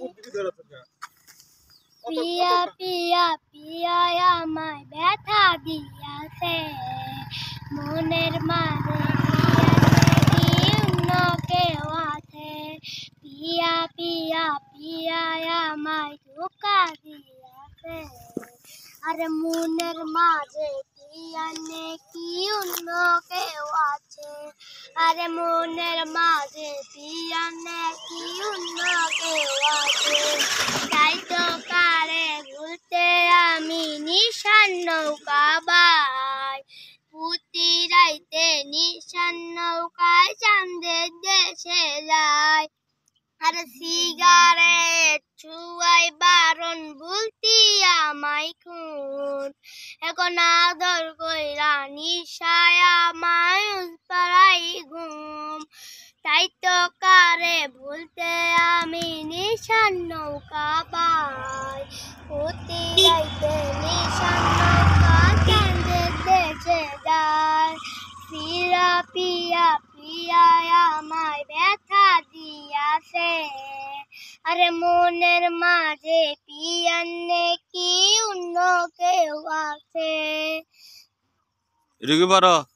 পিয়া পিয়া পিয়া আমায় ব্যথা দিয়াছে মনের মাঝে কেউ আছে পিয়া পিয়া পিয়া আমায় ধোকা দিয়াছে আর মনের মাঝে পিয়ানে কি অন্য কেউ আছে আরে মনের মাঝে পিয়ানে কি অন্য নিশান নৌকায় চান্দের দেশে যায় আর সিগারেট ছুয়াই বারণ ভুলতি আমায় খুন এখন আদর কইরা নিশায় আমায় পাড়াই ঘুম তাই তো কারে ভুলতে আমি নিশান নৌকা পাই প্রতি নিশান পিয়া পিয়া মায় ব্যথা দিয়াছে আরে মনের মাঝে পিয়ান্নে কি অন্য কেউ আছে